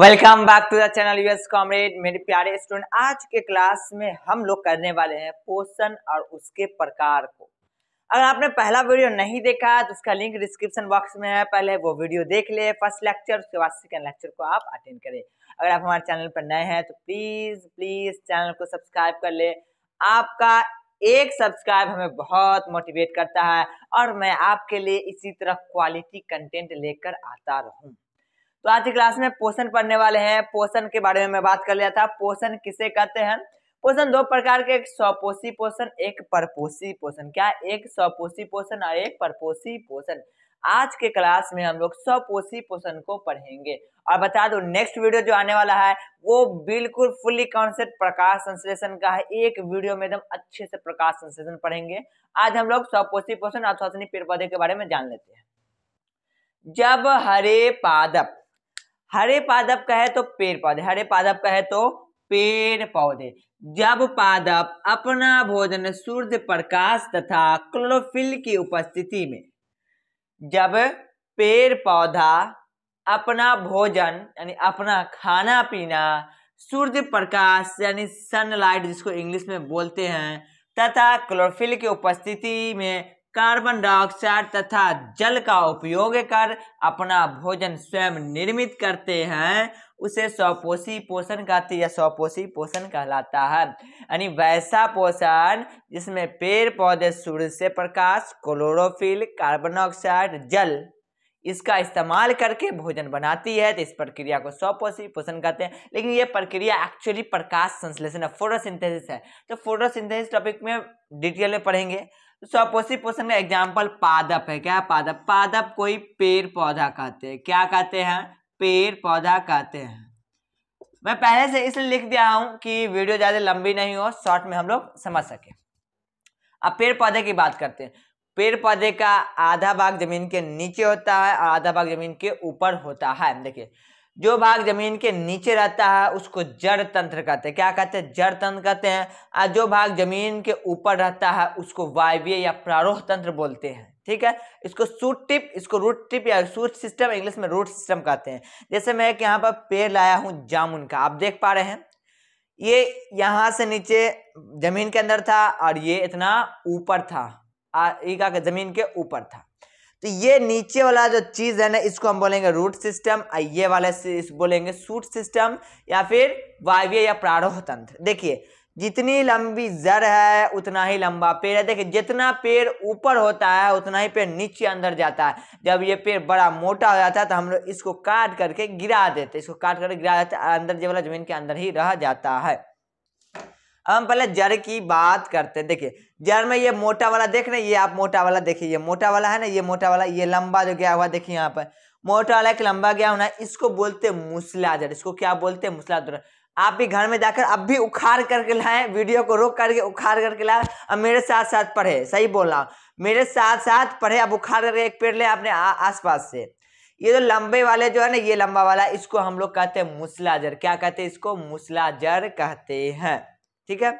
welcome back to the channel US comrade मेरे प्यारे student आज के क्लास में हम लोग करने वाले हैं पोषण और उसके प्रकार को अगर आपने पहला वीडियो नहीं देखा तो उसका लिंक डिस्क्रिप्शन बॉक्स में है पहले वो वीडियो देख ले फर्स्ट लेक्चर उसके बाद सेकेंड लेक्चर को आप अटेंड करें अगर आप हमारे चैनल पर नए हैं तो प्लीज़ प्लीज़ चैनल को सब्सक्राइब कर ले आपका एक सब्सक्राइब हमें बहुत मोटिवेट करता है और मैं आपके लिए इसी तरह क्वालिटी कंटेंट लेकर आता रहूँ तो आज की क्लास में पोषण पढ़ने वाले हैं पोषण के बारे में मैं बात कर लिया था पोषण किसे कहते हैं पोषण दो प्रकार के एक स्वपोषी पोषण एक परपोषी पोषण क्या एक स्वपोषी पोषण और एक परपोषी पोषण आज के क्लास में हम लोग स्वपोषी पोषण को पढ़ेंगे और बता दो नेक्स्ट वीडियो जो आने वाला है वो बिल्कुल फुल्ली कॉन्सेप्ट प्रकाश संश्लेषण का है एक वीडियो में एकदम अच्छे से प्रकाश संश्लेषण पढ़ेंगे आज हम लोग स्वपोषी पोषण और श्वासनी पेड़ पौधे के बारे में जान लेते हैं जब हरे पादप हरे पादप का है तो पेड़ पौधे हरे पादप का है तो पेड़ पौधे जब पादप अपना भोजन सूर्य प्रकाश तथा क्लोरोफिल की उपस्थिति में जब पेड़ पौधा अपना भोजन यानी अपना खाना पीना सूर्य प्रकाश यानी सनलाइट जिसको इंग्लिश में बोलते हैं तथा क्लोरोफिल की उपस्थिति में कार्बन डाइऑक्साइड तथा जल का उपयोग कर अपना भोजन स्वयं निर्मित करते हैं उसे स्वपोषी पोषण कहते हैं या स्वपोषी पोषण कहलाता है यानी वैसा पोषण जिसमें पेड़ पौधे सूर्य से प्रकाश क्लोरोफिल कार्बन डाइऑक्साइड जल इसका इस्तेमाल करके भोजन बनाती है तो इस प्रक्रिया को स्वपोषी पोषण कहते हैं लेकिन ये प्रक्रिया एक्चुअली प्रकाश संश्लेषण है फोटोसिंथेसिस है तो फोटोसिंथेसिस टॉपिक में डिटेल में पढ़ेंगे तो सो अपोजिट का एग्जाम्पल पादप है क्या पादप पादप कोई पेड़ पौधा कहते हैं क्या कहते हैं पेड़ पौधा कहते हैं मैं पहले से इसलिए लिख दिया हूं कि वीडियो ज्यादा लंबी नहीं हो शॉर्ट में हम लोग समझ सके अब पेड़ पौधे की बात करते हैं पेड़ पौधे का आधा भाग जमीन के नीचे होता है और आधा भाग जमीन के ऊपर होता है देखिए जो भाग जमीन के नीचे रहता है उसको जड़ तंत्र कहते हैं क्या कहते हैं जड़ तंत्र कहते हैं और जो भाग जमीन के ऊपर रहता है उसको वायव्य या प्रारोह तंत्र बोलते हैं ठीक है इसको सूट टिप इसको रूट टिप या सूट सिस्टम इंग्लिश में रूट सिस्टम कहते हैं जैसे मैं एक यहाँ पर पेड़ लाया हूँ जामुन का आप देख पा रहे हैं ये यहाँ से नीचे जमीन के अंदर था और ये इतना ऊपर था ये जमीन के ऊपर था तो ये नीचे वाला जो चीज़ है ना इसको हम बोलेंगे रूट सिस्टम ये वाले इस बोलेंगे सूट सिस्टम या फिर वायव्य या प्रारोह तंत्र देखिए जितनी लंबी जड़ है उतना ही लंबा पेड़ है देखिए जितना पेड़ ऊपर होता है उतना ही पेड़ नीचे अंदर जाता है जब ये पेड़ बड़ा मोटा हो जाता है तो हम लोग इसको काट करके गिरा देते इसको काट करके गिरा देते अंदर जो वाला जमीन के अंदर ही रह जाता है हम पहले जड़ की बात करते हैं देखिए जड़ में ये मोटा वाला देख रहे ये आप मोटा वाला देखिए ये मोटा वाला है ना ये मोटा वाला ये लंबा जो गया हुआ देखिए यहाँ पर मोटा वाला एक लंबा गया होना इसको बोलते हैं मूसला जड़ इसको क्या बोलते हैं मूसला जड़ आप भी घर में जाकर अब भी उखाड़ करके लाएं वीडियो को रोक करके उखाड़ करके लाए और मेरे साथ साथ पढ़े सही बोल रहा हूँ मेरे साथ साथ पढ़े आप उखाड़ करके एक पेड़ ले अपने आसपास से ये जो लंबे वाले जो है ना ये लंबा वाला इसको हम लोग कहते हैं मूसला जड़ क्या कहते हैं इसको मूसला जड़ कहते हैं ठीक है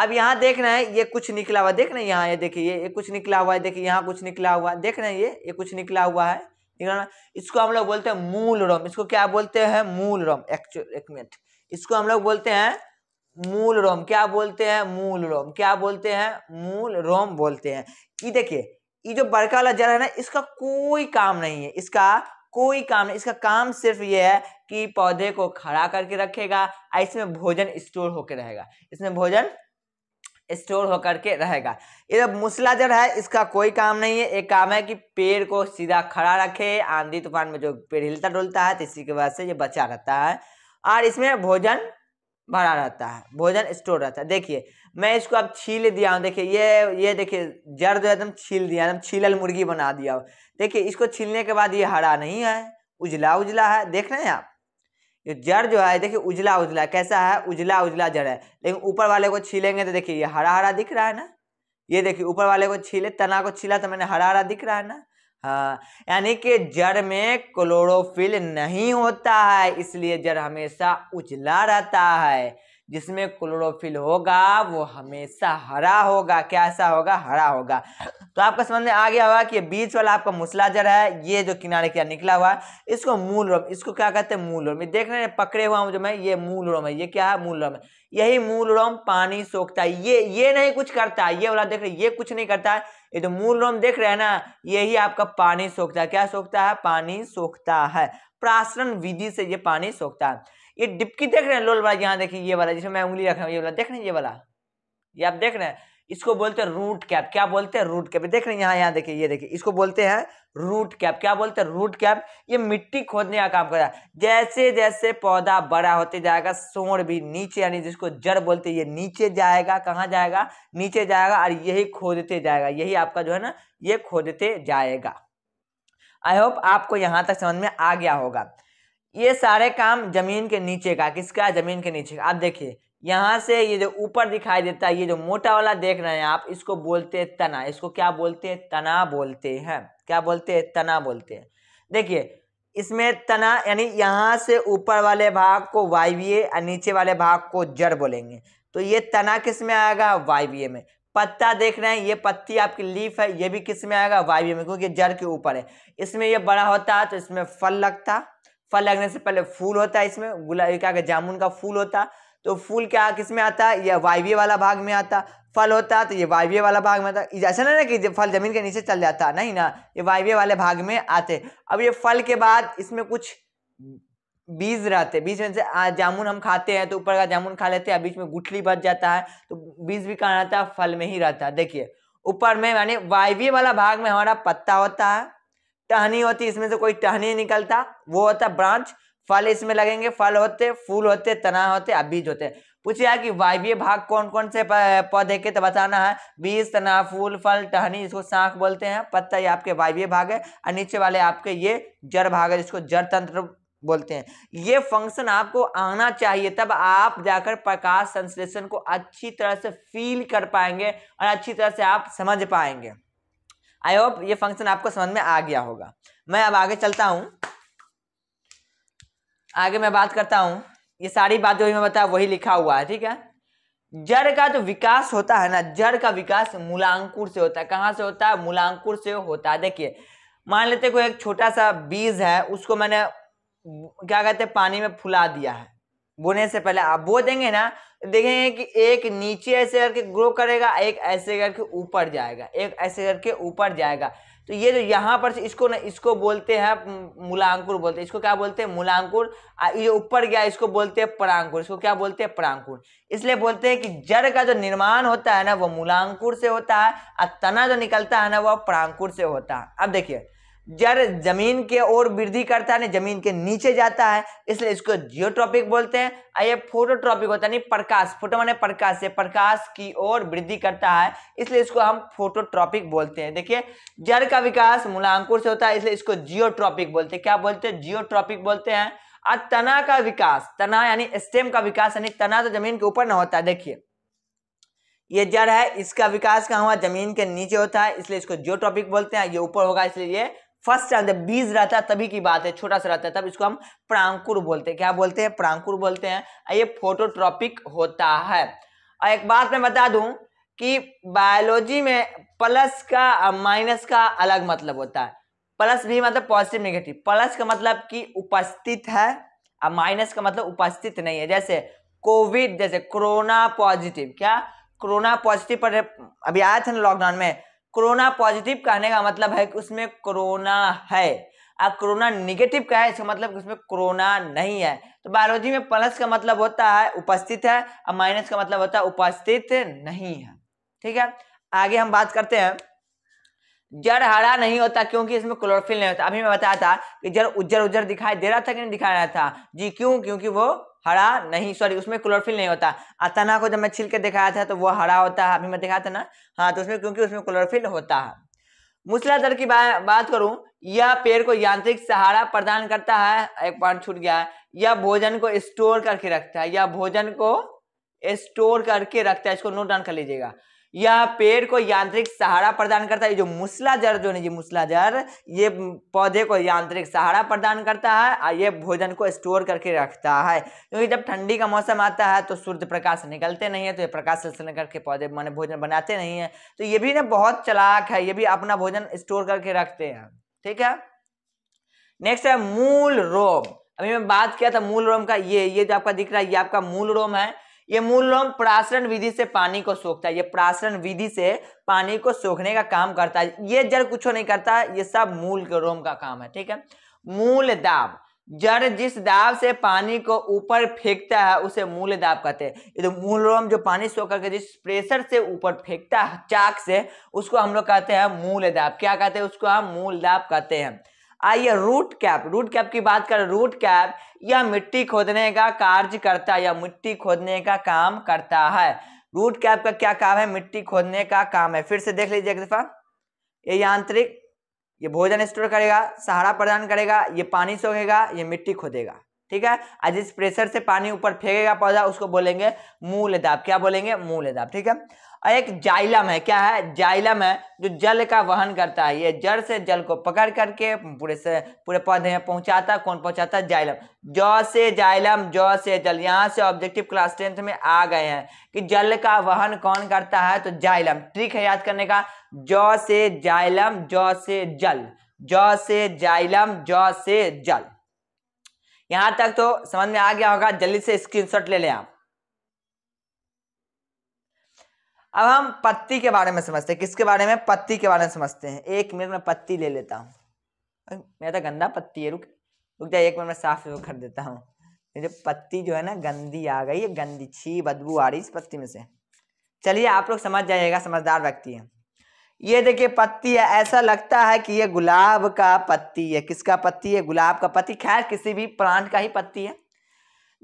अब यहाँ देख रहे हैं ये कुछ निकला हुआ देख रहे हैं यहाँ ये देखिए ये ये कुछ निकला हुआ है देखिए यहाँ कुछ निकला हुआ देख रहे हैं ये ये कुछ निकला हुआ है निकला इसको हम लोग बोलते हैं मूल रोम इसको क्या बोलते हैं मूल रोम एक्चुअल एक मिनट इसको हम लोग बोलते हैं मूल रोम क्या बोलते हैं मूल रोम क्या बोलते हैं मूल रोम बोलते हैं ये देखिए ये जो बड़का वाला जल है ना इसका कोई काम नहीं है इसका कोई काम नहीं इसका काम सिर्फ ये है कि पौधे को खड़ा करके रखेगा और इसमें भोजन स्टोर होकर रहेगा इसमें भोजन स्टोर होकर के रहेगा ये जड़ है इसका कोई काम नहीं है एक काम है कि पेड़ को सीधा खड़ा रखे आंधी तूफान में जो पेड़ हिलता डुलता है तो इसी की वजह से ये बचा रहता है और इसमें भोजन भरा रहता है भोजन स्टोर रहता है देखिए मैं इसको अब छील दिया हूँ देखिए ये ये देखिए जड़ जो एकदम छील दिया एकदम छीलल मुर्गी बना दिया देखिए इसको छीलने के बाद ये हरा नहीं है उजला उजला है देख रहे हैं आप ये जड़ जो है देखिए उजला उजला कैसा है उजला उजला जड़ है लेकिन ऊपर वाले को छीलेंगे तो देखिए ये हरा हरा दिख रहा है ना ये देखिए ऊपर वाले को छीले तना को छीला तो मैंने हरा हरा दिख रहा है ना हाँ यानी कि जड़ में क्लोरोफिल नहीं होता है इसलिए जड़ हमेशा उजला रहता है जिसमें क्लोरोफिल होगा वो हमेशा हरा होगा कैसा होगा हरा होगा तो आपका समझ में आ गया होगा कि बीच वाला आपका मुसला जड़ है ये जो किनारे किनारे निकला हुआ है इसको मूल रोम इसको क्या कहते हैं मूल रोम देख रहे हैं पकड़े हुआ हूँ जो मैं ये मूल रोम है ये क्या है मूल रोम है यही मूल रोम पानी सोखता है ये ये नहीं कुछ करता है ये वाला देख रहे ये कुछ नहीं करता है ये जो मूल रोम देख रहे हैं ना यही आपका पानी सोखता है क्या सोखता है पानी सोखता है प्रासरण विधि से ये पानी सोखता है ये डिपकी देख रहे हैं लोल वाला यहाँ देखिए ये वाला जिसमें मैं उंगली रखा हूँ ये वाला देख रहे हैं ये वाला ये आप देख रहे हैं इसको बोलते हैं रूट कैप क्या बोलते हैं रूट कैप देख रहे हैं यहाँ यहाँ देखिए ये देखिए इसको बोलते हैं रूट कैप क्या बोलते हैं रूट कैप ये मिट्टी खोदने का काम करता है जैसे जैसे पौधा बड़ा होते जाएगा सोड़ भी नीचे यानी जिसको जड़ बोलते ये नीचे जाएगा कहाँ जाएगा नीचे जाएगा और यही खोदते जाएगा यही आपका जो है ना ये खोदते जाएगा आई होप आपको यहाँ तक समझ में आ गया होगा ये सारे काम जमीन के नीचे का किसका जमीन के नीचे का आप देखिए यहाँ से ये जो ऊपर दिखाई देता है ये जो मोटा वाला देख रहे हैं आप इसको बोलते हैं तना इसको क्या बोलते हैं तना बोलते हैं क्या बोलते हैं तना बोलते हैं देखिए इसमें तना यानी यहाँ से ऊपर वाले भाग को वायवीय और नीचे वाले भाग को जड़ बोलेंगे तो ये तना किस में आएगा वायवीय में पत्ता देख रहे हैं ये पत्ती आपकी लीफ है ये भी किस में आएगा वायवीय में क्योंकि जड़ के ऊपर है इसमें ये बड़ा होता है तो इसमें फल लगता फल लगने से पहले फूल होता है इसमें गुलाब क्या जामुन का फूल होता तो फूल क्या किसमें आता है यह वायव्य वाला भाग में आता फल होता तो ये वायव्य वाला भाग में आता ऐसा ना ना कि फल जमीन के नीचे चल जाता नहीं ना ये वायव्य वाले भाग में आते अब ये फल के बाद इसमें कुछ बीज रहते बीज में से जामुन हम खाते हैं तो ऊपर का जामुन खा लेते हैं बीच में गुठली बच जाता है तो बीज भी कहाँ रहता है फल में ही रहता है देखिए ऊपर में यानी वायव्य वाला भाग में हमारा पत्ता होता है टहनी होती इसमें से कोई टहनी निकलता वो होता ब्रांच फल इसमें लगेंगे फल होते फूल होते तना होते अब बीज होते पूछिए कि वायवीय भाग कौन कौन से पौधे के तो बताना है बीज तना फूल फल टहनी इसको साख बोलते हैं पत्ता ये आपके वायवीय भाग है और नीचे वाले आपके ये जड़ भाग है जिसको जड़ तंत्र बोलते हैं ये फंक्शन आपको आना चाहिए तब आप जाकर प्रकाश संश्लेषण को अच्छी तरह से फील कर पाएंगे और अच्छी तरह से आप समझ पाएंगे आई होप ये फंक्शन आपको समझ में आ गया होगा मैं अब आगे चलता हूँ आगे मैं बात करता हूँ ये सारी बात जो मैं बताया वही लिखा हुआ है ठीक है जड़ का जो विकास होता है ना जड़ का विकास मूलांकुर से होता है कहाँ से होता है मूलांकुर से होता है देखिए मान लेते कोई एक छोटा सा बीज है उसको मैंने क्या कहते हैं पानी में फुला दिया है बोने से पहले आप बो देंगे ना देखेंगे कि एक नीचे ऐसे करके ग्रो करेगा एक ऐसे करके ऊपर जाएगा एक ऐसे करके ऊपर जाएगा तो ये जो यहाँ पर से इसको ना इसको बोलते हैं मूलांकुर बोलते हैं इसको क्या बोलते हैं मूलांकुर ये ऊपर गया इसको बोलते हैं परांकुर इसको क्या बोलते हैं परांकुर इसलिए बोलते हैं कि जड़ का जो निर्माण होता है ना वो मूलांकुर से होता है और तना जो निकलता है ना वो परांकुर से होता है अब देखिए जड़ जमीन के ओर वृद्धि करता है जमीन के नीचे जाता है इसलिए इसको जियोट्रॉपिक बोलते हैं और ये फोटोट्रॉपिक होता है नहीं प्रकाश फोटो माने प्रकाश से प्रकाश की ओर वृद्धि करता है इसलिए इसको हम फोटोट्रॉपिक बोलते हैं देखिए जड़ का विकास मूलांकुर से होता है इसलिए इसको जियोट्रॉपिक बोलते हैं क्या बोलते हैं जियोट्रॉपिक बोलते हैं और तना का विकास तना यानी स्टेम का विकास यानी तना तो जमीन के ऊपर ना होता है देखिए ये जड़ है इसका विकास कहाँ हुआ जमीन के नीचे होता है इसलिए इसको जियोट्रॉपिक बोलते हैं ये ऊपर होगा इसलिए ये फर्स्ट आंसर बीज रहता है तभी की बात है छोटा सा रहता है तब इसको हम प्रांकुर बोलते हैं क्या बोलते हैं प्रांकुर बोलते हैं ये फोटोट्रॉपिक होता है और एक बात मैं बता दूं कि बायोलॉजी में प्लस का माइनस का अलग मतलब होता है प्लस भी मतलब पॉजिटिव नेगेटिव प्लस का मतलब कि उपस्थित है और माइनस का मतलब उपस्थित नहीं है जैसे कोविड जैसे कोरोना पॉजिटिव क्या कोरोना पॉजिटिव पर अभी आया था ना लॉकडाउन में कोरोना पॉजिटिव कहने का मतलब है कि उसमें कोरोना है और कोरोना निगेटिव का है इसका मतलब उसमें कोरोना नहीं है तो बायोलॉजी में प्लस का मतलब होता है उपस्थित है और माइनस का मतलब होता है उपस्थित नहीं है ठीक है आगे हम बात करते हैं जड़ हरा नहीं होता क्योंकि इसमें क्लोरोफिल नहीं होता अभी मैं बताया था कि जड़ उज्जर उज्जर दिखाई दे रहा था कि नहीं दिखा रहा था जी क्यों क्योंकि वो हरा नहीं सॉरी उसमें क्लोरोफिल नहीं होता अतना को जब मैं छिल के दिखाया था तो वो हरा होता है अभी मैं दिखाया था ना हाँ तो उसमें क्योंकि उसमें क्लोरोफिल होता है मूसलाधर की बा, बात करूं यह पेड़ को यांत्रिक सहारा प्रदान करता है एक पॉइंट छूट गया है यह भोजन को स्टोर करके रखता है यह भोजन को स्टोर करके रखता है इसको नोट डाउन कर लीजिएगा यह पेड़ को यांत्रिक सहारा प्रदान करता है जो मूसलाजर जो है जी मूसलाजर ये पौधे को यांत्रिक सहारा प्रदान करता है और ये भोजन को स्टोर करके रखता है क्योंकि जब ठंडी का मौसम आता है तो सूर्य प्रकाश निकलते नहीं है तो ये प्रकाश संश्लेषण करके पौधे माने भोजन बनाते नहीं है तो ये भी ना बहुत चलाक है ये भी अपना भोजन स्टोर करके रखते हैं ठीक है नेक्स्ट है मूल रोम अभी मैं बात किया था मूल रोम का ये ये जो आपका दिख रहा है ये आपका मूल रोम है ये मूल लोम प्राशरण विधि से पानी को सोखता है ये प्राशरण विधि से पानी को सोखने का काम करता है ये जड़ कुछ नहीं करता ये सब मूल के रोम का काम है ठीक है मूल दाब जड़ जिस दाब से पानी को ऊपर फेंकता है उसे मूल दाब कहते हैं ये तो मूल रोम जो पानी सो करके जिस प्रेशर से ऊपर फेंकता है चाक से उसको हम लोग कहते हैं मूल दाब क्या कहते हैं उसको हम मूल दाब कहते हैं आइए रूट कैप रूट कैप की बात करें रूट कैप यह मिट्टी खोदने का कार्य करता है या मिट्टी खोदने का काम करता है रूट कैप का क्या काम है मिट्टी खोदने का काम है फिर से देख लीजिए एक दफा ये यांत्रिक ये भोजन स्टोर करेगा सहारा प्रदान करेगा ये पानी सोखेगा ये मिट्टी खोदेगा ठीक है आज जिस प्रेशर से पानी ऊपर फेंकेगा पौधा उसको बोलेंगे मूल दाब क्या बोलेंगे मूल दाब ठीक है और एक जाइलम है क्या है जाइलम है जो जल का वहन करता है ये जड़ से जल को पकड़ करके पूरे से पूरे पौधे में पहुंचाता कौन पहुंचाता है जाइलम जौ से जाइलम जौ से जल यहाँ से ऑब्जेक्टिव क्लास टेंथ में आ गए हैं कि जल का वहन कौन करता है तो जाइलम ट्रिक है याद करने का जौ से जाइलम जौ से जल जौ से जाइलम जौ से जल यहाँ तक तो समझ में आ गया होगा जल्दी से स्क्रीनशॉट ले लें आप अब हम पत्ती के बारे में समझते हैं किसके बारे में पत्ती के बारे में समझते हैं एक मिनट में पत्ती ले लेता हूँ मेरा तो गंदा पत्ती है रुक रुक जाए एक मिनट में साफ कर देता हूँ ये पत्ती जो है ना गंदी आ गई है गंदी छी बदबू आ रही इस पत्ती में से चलिए आप लोग समझ जाइएगा समझदार व्यक्ति है ये देखिए पत्ती है ऐसा लगता है कि ये गुलाब का पत्ती है किसका पत्ती है गुलाब का पत्ती खैर किसी भी प्लांट का ही पत्ती है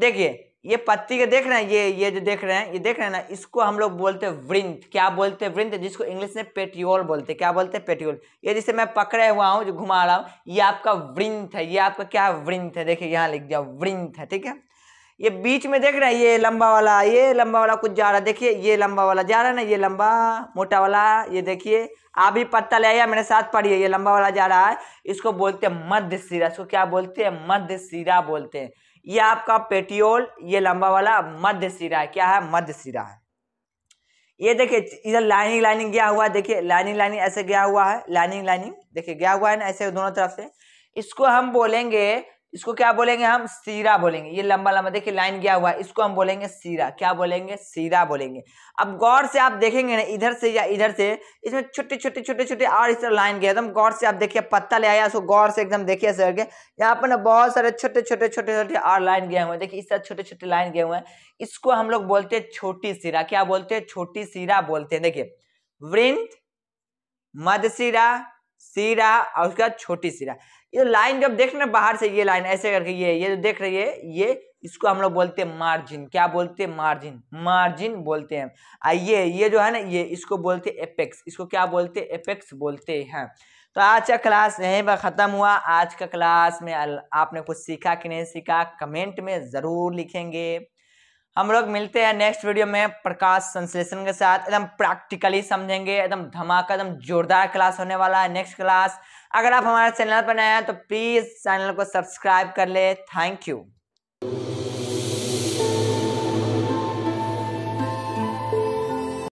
देखिए ये पत्ती के देख रहे हैं ये ये जो देख रहे हैं ये देख रहे हैं ना इसको हम लोग बोलते हैं वृंत क्या बोलते हैं वृंत जिसको इंग्लिश में पेट्रियोल बोलते हैं क्या बोलते हैं पेट्रियोल ये जिसे मैं पकड़े हुआ हूँ जो घुमा रहा हूँ ये आपका वृंत है ये आपका क्या वृंत है देखिए यहाँ लिख दिया वृंत है ठीक है ये बीच में देख रहे हैं ये लंबा वाला ये लंबा वाला कुछ जा रहा है देखिए ये लंबा वाला जा रहा है ना ये लंबा मोटा वाला ये देखिए आप भी पत्ता ले आइए मेरे साथ पढ़िए ये लंबा वाला जा रहा है इसको बोलते हैं मध्य सिरा इसको क्या बोलते हैं मध्य सिरा बोलते हैं ये आपका पेटियोल ये लंबा वाला मध्य सिरा है क्या है मध्य सिरा है ये देखिए इधर लाइनिंग लाइनिंग गया हुआ है देखिए लाइनिंग लाइनिंग ऐसे गया हुआ है लाइनिंग लाइनिंग देखिए गया हुआ है ना ऐसे दोनों तरफ से इसको हम बोलेंगे इसको क्या बोलेंगे हम सीरा बोलेंगे ये लंबा लंबा देखिए लाइन गया हुआ है इसको हम बोलेंगे सीरा क्या बोलेंगे सीरा बोलेंगे अब गौर से आप देखेंगे ना इधर से या इधर से इसमें छोटे छोटे छोटे छोटे और इस तरह लाइन गया एकदम तो गौर से आप देखिए पत्ता ले आया उसको गौर से एकदम देखिए सर के यहाँ पर ना बहुत सारे छोटे छोटे छोटे छोटे और लाइन गए हुए हैं देखिए इस तरह छोटे छोटे लाइन गए हुए हैं इसको हम लोग बोलते हैं छोटी सीरा क्या बोलते हैं छोटी सीरा बोलते हैं देखिए वृंद मधसिरा सीरा और उसके बाद छोटी सीरा ये लाइन जब देख रहे बाहर से ये लाइन ऐसे करके ये ये जो देख रही है ये इसको हम लोग बोलते हैं मार्जिन क्या बोलते हैं मार्जिन मार्जिन बोलते हैं आइए ये जो है ना ये इसको बोलते हैं एपेक्स इसको क्या बोलते हैं एपेक्स बोलते हैं तो आज का क्लास यहीं पर ख़त्म हुआ आज का क्लास में आपने कुछ सीखा कि नहीं सीखा कमेंट में ज़रूर लिखेंगे हम लोग मिलते हैं नेक्स्ट वीडियो में प्रकाश संश्लेषण के साथ एकदम प्रैक्टिकली समझेंगे एकदम धमाका एकदम जोरदार क्लास होने वाला है नेक्स्ट क्लास अगर आप हमारा चैनल पर नए हैं तो प्लीज़ चैनल को सब्सक्राइब कर ले थैंक यू